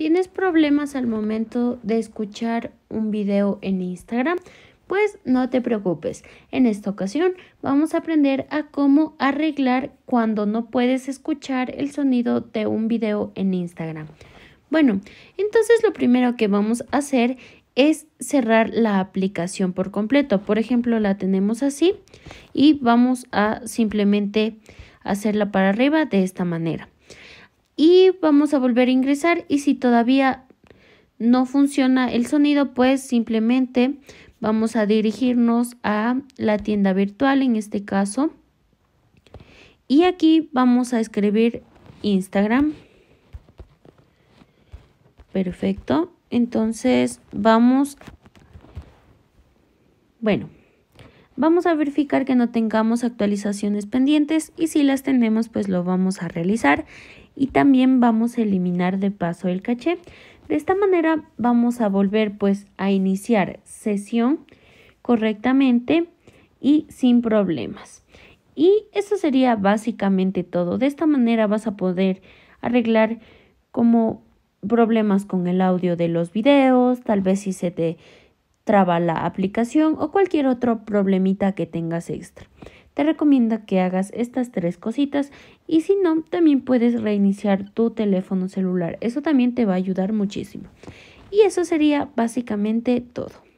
¿Tienes problemas al momento de escuchar un video en Instagram? Pues no te preocupes, en esta ocasión vamos a aprender a cómo arreglar cuando no puedes escuchar el sonido de un video en Instagram. Bueno, entonces lo primero que vamos a hacer es cerrar la aplicación por completo. Por ejemplo, la tenemos así y vamos a simplemente hacerla para arriba de esta manera y vamos a volver a ingresar y si todavía no funciona el sonido pues simplemente vamos a dirigirnos a la tienda virtual en este caso y aquí vamos a escribir Instagram perfecto entonces vamos bueno Vamos a verificar que no tengamos actualizaciones pendientes y si las tenemos pues lo vamos a realizar y también vamos a eliminar de paso el caché. De esta manera vamos a volver pues a iniciar sesión correctamente y sin problemas. Y eso sería básicamente todo. De esta manera vas a poder arreglar como problemas con el audio de los videos, tal vez si se te traba la aplicación o cualquier otro problemita que tengas extra. Te recomiendo que hagas estas tres cositas y si no, también puedes reiniciar tu teléfono celular. Eso también te va a ayudar muchísimo. Y eso sería básicamente todo.